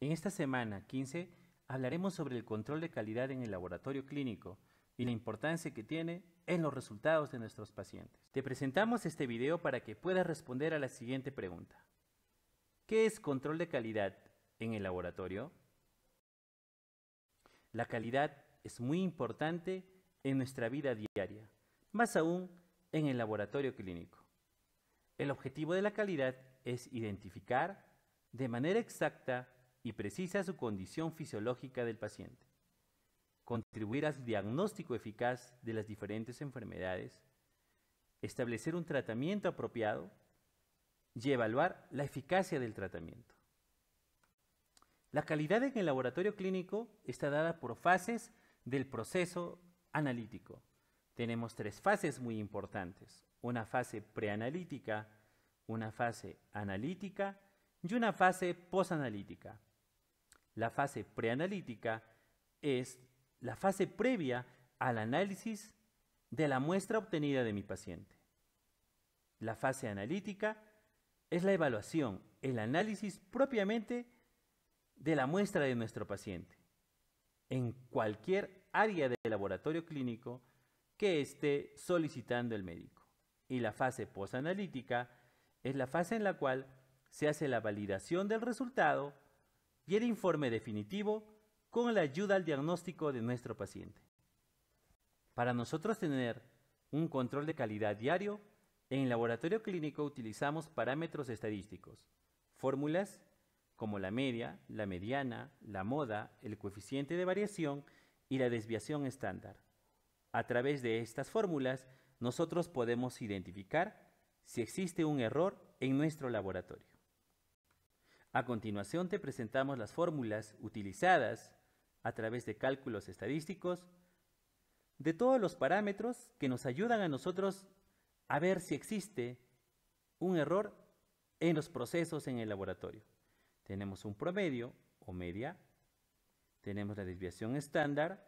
En esta semana 15 hablaremos sobre el control de calidad en el laboratorio clínico y la importancia que tiene en los resultados de nuestros pacientes. Te presentamos este video para que puedas responder a la siguiente pregunta. ¿Qué es control de calidad en el laboratorio? La calidad es muy importante en nuestra vida diaria, más aún en el laboratorio clínico. El objetivo de la calidad es identificar de manera exacta y precisa su condición fisiológica del paciente, contribuir al diagnóstico eficaz de las diferentes enfermedades, establecer un tratamiento apropiado y evaluar la eficacia del tratamiento. La calidad en el laboratorio clínico está dada por fases del proceso analítico. Tenemos tres fases muy importantes. Una fase preanalítica, una fase analítica y una fase posanalítica. La fase preanalítica es la fase previa al análisis de la muestra obtenida de mi paciente. La fase analítica es la evaluación, el análisis propiamente de la muestra de nuestro paciente en cualquier área del laboratorio clínico que esté solicitando el médico. Y la fase posanalítica es la fase en la cual se hace la validación del resultado y el informe definitivo con la ayuda al diagnóstico de nuestro paciente. Para nosotros tener un control de calidad diario, en el laboratorio clínico utilizamos parámetros estadísticos, fórmulas como la media, la mediana, la moda, el coeficiente de variación y la desviación estándar. A través de estas fórmulas, nosotros podemos identificar si existe un error en nuestro laboratorio. A continuación te presentamos las fórmulas utilizadas a través de cálculos estadísticos de todos los parámetros que nos ayudan a nosotros a ver si existe un error en los procesos en el laboratorio. Tenemos un promedio o media, tenemos la desviación estándar,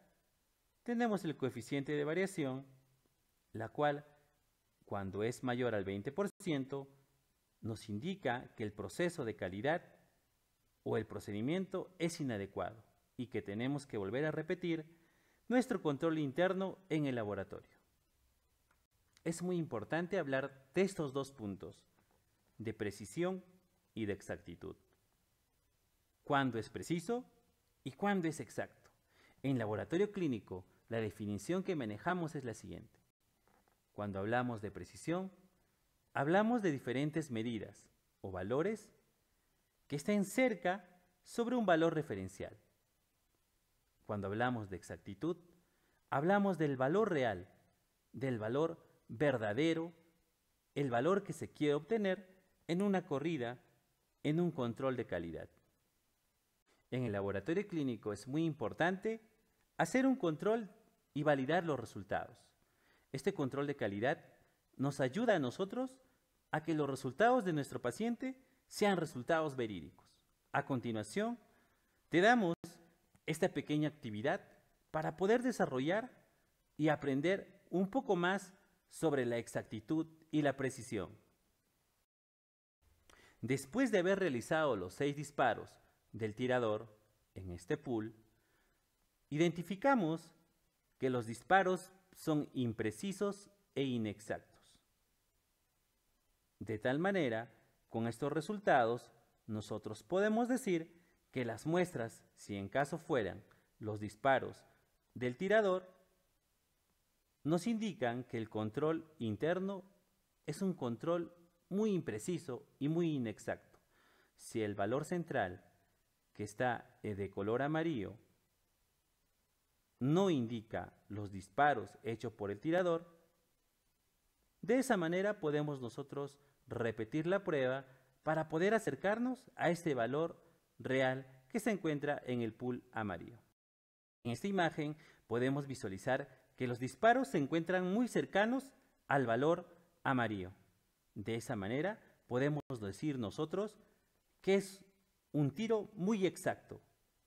tenemos el coeficiente de variación, la cual cuando es mayor al 20% nos indica que el proceso de calidad o el procedimiento es inadecuado y que tenemos que volver a repetir nuestro control interno en el laboratorio. Es muy importante hablar de estos dos puntos, de precisión y de exactitud. ¿Cuándo es preciso y cuándo es exacto? En laboratorio clínico, la definición que manejamos es la siguiente. Cuando hablamos de precisión, hablamos de diferentes medidas o valores que estén cerca sobre un valor referencial. Cuando hablamos de exactitud, hablamos del valor real, del valor verdadero, el valor que se quiere obtener en una corrida, en un control de calidad. En el laboratorio clínico es muy importante hacer un control y validar los resultados. Este control de calidad nos ayuda a nosotros a que los resultados de nuestro paciente sean resultados verídicos. A continuación, te damos esta pequeña actividad para poder desarrollar y aprender un poco más sobre la exactitud y la precisión. Después de haber realizado los seis disparos del tirador en este pool, identificamos que los disparos son imprecisos e inexactos. De tal manera con estos resultados, nosotros podemos decir que las muestras, si en caso fueran los disparos del tirador, nos indican que el control interno es un control muy impreciso y muy inexacto. Si el valor central, que está eh, de color amarillo, no indica los disparos hechos por el tirador, de esa manera podemos nosotros repetir la prueba para poder acercarnos a este valor real que se encuentra en el pool amarillo. En esta imagen podemos visualizar que los disparos se encuentran muy cercanos al valor amarillo. De esa manera podemos decir nosotros que es un tiro muy exacto,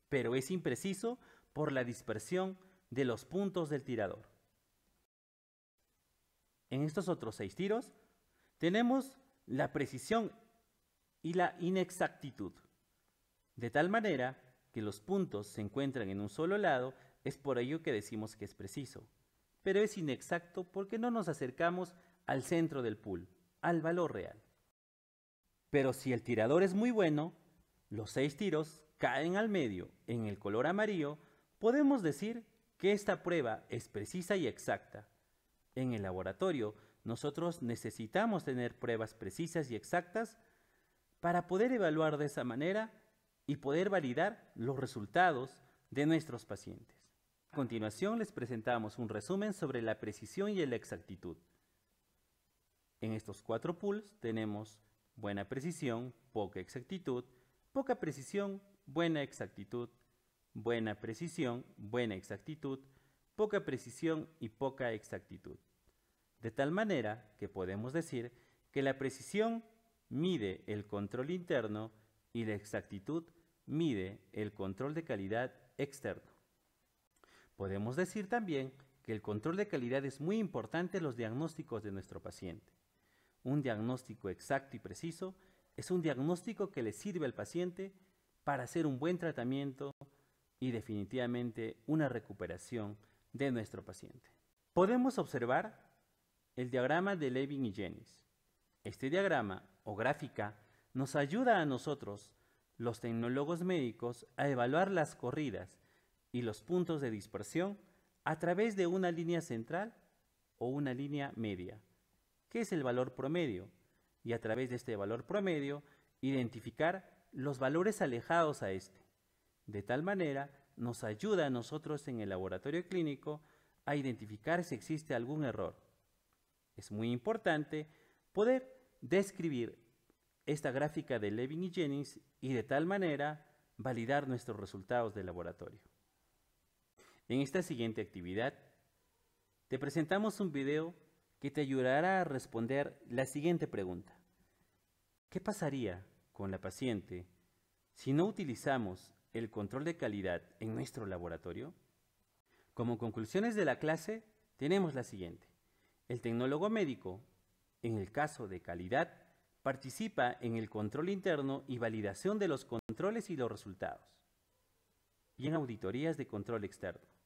pero es impreciso por la dispersión de los puntos del tirador. En estos otros seis tiros tenemos la precisión y la inexactitud. De tal manera que los puntos se encuentran en un solo lado, es por ello que decimos que es preciso. Pero es inexacto porque no nos acercamos al centro del pool, al valor real. Pero si el tirador es muy bueno, los seis tiros caen al medio en el color amarillo, podemos decir que esta prueba es precisa y exacta. En el laboratorio nosotros necesitamos tener pruebas precisas y exactas para poder evaluar de esa manera y poder validar los resultados de nuestros pacientes. A continuación les presentamos un resumen sobre la precisión y la exactitud. En estos cuatro pools tenemos buena precisión, poca exactitud, poca precisión, buena exactitud, buena precisión, buena exactitud, poca precisión y poca exactitud de tal manera que podemos decir que la precisión mide el control interno y la exactitud mide el control de calidad externo. Podemos decir también que el control de calidad es muy importante en los diagnósticos de nuestro paciente. Un diagnóstico exacto y preciso es un diagnóstico que le sirve al paciente para hacer un buen tratamiento y definitivamente una recuperación de nuestro paciente. Podemos observar el diagrama de Levin y Jennings. Este diagrama o gráfica nos ayuda a nosotros, los tecnólogos médicos, a evaluar las corridas y los puntos de dispersión a través de una línea central o una línea media, que es el valor promedio, y a través de este valor promedio identificar los valores alejados a este. De tal manera, nos ayuda a nosotros en el laboratorio clínico a identificar si existe algún error es muy importante poder describir esta gráfica de Levin y Jennings y de tal manera validar nuestros resultados de laboratorio. En esta siguiente actividad, te presentamos un video que te ayudará a responder la siguiente pregunta. ¿Qué pasaría con la paciente si no utilizamos el control de calidad en nuestro laboratorio? Como conclusiones de la clase, tenemos la siguiente. El tecnólogo médico, en el caso de calidad, participa en el control interno y validación de los controles y los resultados, y en auditorías de control externo.